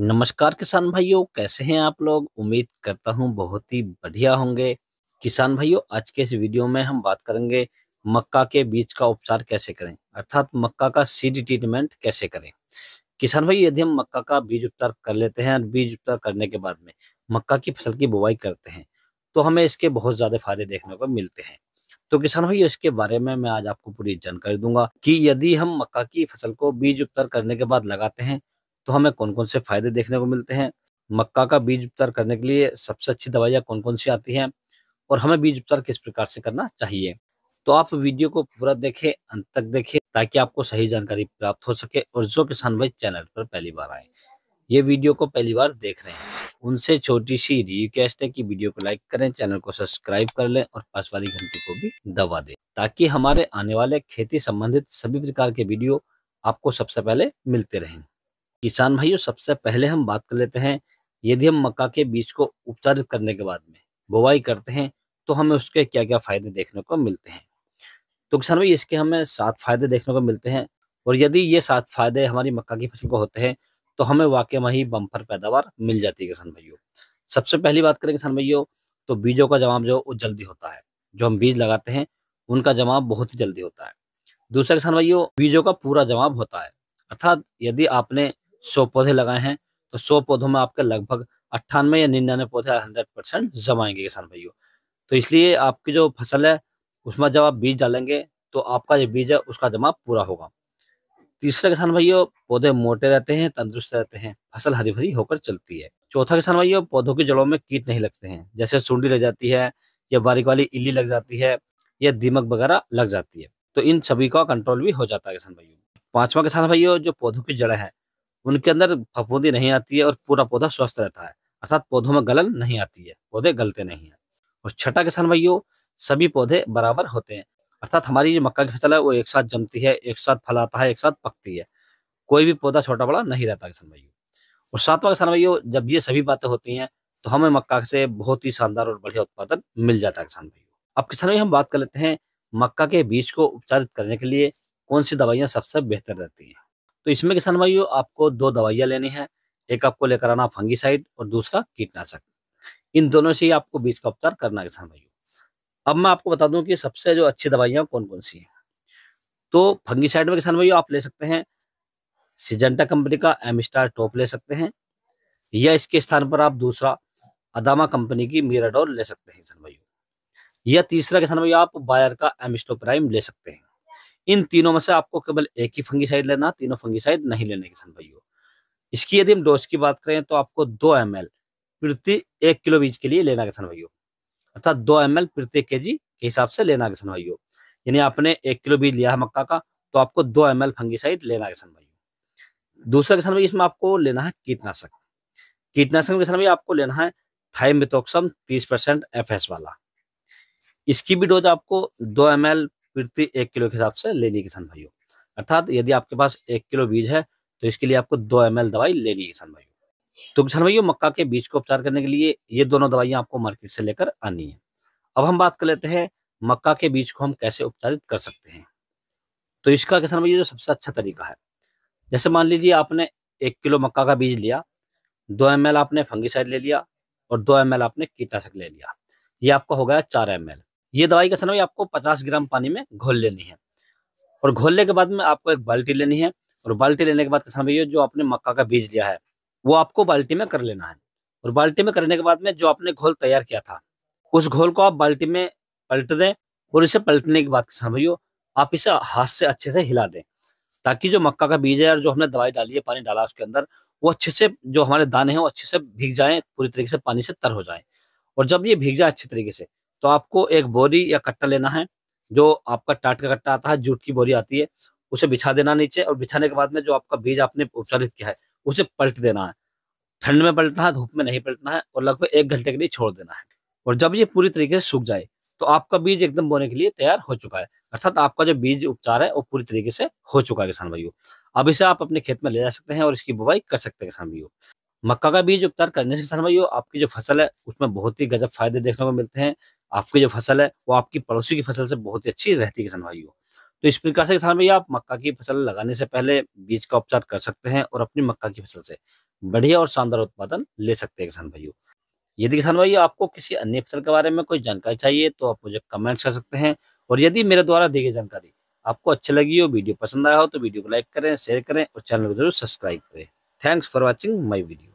नमस्कार किसान भाइयों कैसे हैं आप लोग उम्मीद करता हूं बहुत ही बढ़िया होंगे किसान भाइयों आज के इस वीडियो में हम बात करेंगे मक्का के बीज का उपचार कैसे करें अर्थात मक्का का सीड ट्रीटमेंट कैसे करें किसान भाई यदि हम मक्का का बीज उपचार कर लेते हैं और बीज उपचार करने के बाद में मक्का की फसल की बुवाई करते हैं तो हमें इसके बहुत ज्यादा फायदे देखने को मिलते हैं तो किसान भाई इसके बारे में मैं आज आपको पूरी जानकारी दूंगा कि यदि हम मक्का की फसल को बीज उपचार करने के बाद लगाते हैं तो हमें कौन कौन से फायदे देखने को मिलते हैं मक्का का बीज उपचार करने के लिए सबसे अच्छी दवाइयाँ कौन कौन सी आती हैं और हमें बीज उपचार किस प्रकार से करना चाहिए तो आप वीडियो को पूरा देखें अंत तक देखें ताकि आपको सही जानकारी प्राप्त हो सके और जो किसान भाई चैनल पर पहली बार आए ये वीडियो को पहली बार देख रहे हैं उनसे छोटी सी रिक्वेस्ट है कि वीडियो को लाइक करें चैनल को सब्सक्राइब कर लें और पास वाली घंटी को भी दबा दें ताकि हमारे आने वाले खेती संबंधित सभी प्रकार के वीडियो आपको सबसे पहले मिलते रहें किसान भाइयों सबसे पहले हम बात कर लेते हैं यदि हम मक्का के बीज को उपचारित करने के बाद में बुवाई करते हैं तो हमें उसके क्या क्या फायदे देखने को मिलते हैं तो किसान भाई इसके हमें सात फायदे देखने को मिलते हैं और यदि ये सात फायदे हमारी मक्का की फसल को होते हैं तो हमें वाकई में ही बम्पर पैदावार मिल जाती है किसान भाइयों सबसे पहली बात करें किसान भाइयों तो बीजों का जवाब जो वो जल्दी होता है जो हम बीज लगाते हैं उनका जवाब बहुत ही जल्दी होता है दूसरा किसान भाइयों बीजों का पूरा जवाब होता है अर्थात यदि आपने सौ पौधे लगाए हैं तो सौ पौधों में आपके लगभग अट्ठानवे या निन्यानवे पौधे हंड्रेड परसेंट जमाएंगे किसान भाइयों तो इसलिए आपकी जो फसल है उसमें जब आप बीज डालेंगे तो आपका जो बीज है उसका जमा पूरा होगा तीसरा किसान भाइयों पौधे मोटे रहते हैं तंदुरुस्त रहते हैं फसल हरी भरी होकर चलती है चौथा किसान भाइयों पौधों की जड़ों में कीट नहीं लगते हैं जैसे सूंडी लग जाती है या बारीक वाली इली लग जाती है या दीमक वगैरह लग जाती है तो इन सभी का कंट्रोल भी हो जाता है किसान भाइयों पांचवा किसान भाइयों जो पौधों की जड़ें है उनके अंदर फफूंदी नहीं आती है और पूरा पौधा स्वस्थ रहता है अर्थात पौधों में गलन नहीं आती है पौधे गलते नहीं है और छठा किसान भाइयों सभी पौधे बराबर होते हैं अर्थात हमारी जो मक्का की फसल है वो एक साथ जमती है एक साथ फल आता है एक साथ पकती है कोई भी पौधा छोटा बड़ा नहीं रहता किसान भाइयों और सातवा किसान भाइयों जब ये सभी बातें होती हैं तो हमें मक्का से बहुत ही शानदार और बढ़िया उत्पादन मिल जाता है किसान भाइयों अब किसान भाई हम बात कर लेते हैं मक्का के बीज को उपचारित करने के लिए कौन सी दवाइयाँ सबसे बेहतर रहती हैं तो इसमें किसान भाइयों आपको दो दवाइयाँ लेनी है एक आपको लेकर आना फंगिसाइड और दूसरा कीटनाशक इन दोनों से ही आपको बीज का उपचार करना किसान भाइयों अब मैं आपको बता दूं कि सबसे जो अच्छी दवाइयाँ कौन कौन सी हैं तो फंगीसाइड में किसान भाइयों आप ले सकते हैं सिजेंटा कंपनी का एमस्टार टॉप ले सकते हैं या इसके स्थान पर आप दूसरा अदामा कंपनी की मीराडोर ले सकते हैं किसान भाइयों या तीसरा किसान भाई आप बायर का एमिस्टो प्राइम ले सकते हैं इन तीनों में से आपको केवल एक ही फंगीसाइड लेना तीनों फंगीसाइड नहीं लेने की भाइयों इसकी यदि हम डोज की बात करें तो आपको दो एम प्रति एक किलो बीज के लिए लेना किसान भाइयों अर्थात दो एम प्रति के जी के हिसाब से लेना किसान भाइयों यानी आपने एक किलो बीज लिया है मक्का का तो आपको दो एम एल फंगीसाइड लेना किसान भाइयों दूसरा किसान भाई इसमें आपको लेना है कीटनाशक कीटनाशक किसान भाई आपको लेना है थाइमिथोक्सम तीस परसेंट एफ वाला इसकी भी डोज आपको दो एम एल प्रति एक किलो के हिसाब से ले ली किसान भाइयों अर्थात यदि आपके पास एक किलो बीज है तो इसके लिए आपको दो एम दवाई ले ली किसान भाइयों तो किसान भाइयों मक्का के बीज को उपचार करने के लिए ये दोनों दवाइयाँ आपको मार्केट से लेकर आनी है अब हम बात कर लेते हैं मक्का के बीज को हम कैसे उपचारित कर सकते हैं तो इसका किसान भाई जो सबसे अच्छा तरीका है जैसे मान लीजिए आपने एक किलो मक्का का बीज लिया दो एम आपने फंगिसाइड ले लिया और दो एम आपने कीटनाशक ले लिया ये आपका हो गया चार एम ये दवाई का समय आपको पचास ग्राम पानी में घोल लेनी है और घोलने के बाद में आपको एक बाल्टी लेनी है और बाल्टी लेने के बाद किसान भाई जो आपने मक्का का बीज लिया है वो आपको बाल्टी में कर लेना है और बाल्टी में करने के बाद में जो आपने घोल तैयार किया था उस घोल को आप बाल्टी में पलट दें और इसे पलटने के बाद किसान भैया आप इसे हाथ से अच्छे से हिला दें ताकि जो मक्का का बीज है और जो हमने दवाई डाली है पानी डाला उसके अंदर वो अच्छे से जो हमारे दाने हैं वो अच्छे से भीग जाएं पूरी तरीके से पानी से तर हो जाएं और जब ये भीग जाए अच्छे तरीके से तो आपको एक बोरी या कट्टा लेना है जो आपका टाट का कट्टा आता है जूट की बोरी आती है उसे बिछा देना नीचे और बिछाने के बाद में जो आपका बीज आपने उपचारित किया है उसे पलट देना है ठंड में पलटना है धूप में नहीं पलटना है और लगभग एक घंटे के लिए छोड़ देना है और जब ये पूरी तरीके से सूख जाए तो आपका बीज एकदम बोने के लिए तैयार हो चुका है अर्थात आपका जो बीज उपचार है वो पूरी तरीके से हो चुका है किसान भाइयों अब इसे आप अपने खेत में ले जा सकते हैं और इसकी बुवाई कर सकते हैं किसान भाइयों मक्का का बीज उपचार करने से किसान भाइयों आपकी जो फसल है उसमें बहुत ही गजब फायदे देखने को मिलते हैं आपकी जो फसल है वो आपकी पड़ोसी की फसल से बहुत ही अच्छी रहती है किसान भाइयों तो इस प्रकार से किसान भाई आप मक्का की फसल लगाने से पहले बीज का उपचार कर सकते हैं और अपनी मक्का की फसल से बढ़िया और शानदार उत्पादन ले सकते हैं किसान भाइयों यदि किसान भाई आपको किसी अन्य फसल के बारे में कोई जानकारी चाहिए तो आप मुझे कमेंट्स कर सकते हैं और यदि मेरे द्वारा दी गई जानकारी आपको अच्छी लगी हो वीडियो पसंद आया हो तो वीडियो को लाइक करें शेयर करें और चैनल को जरूर सब्सक्राइब करें thanks for watching my video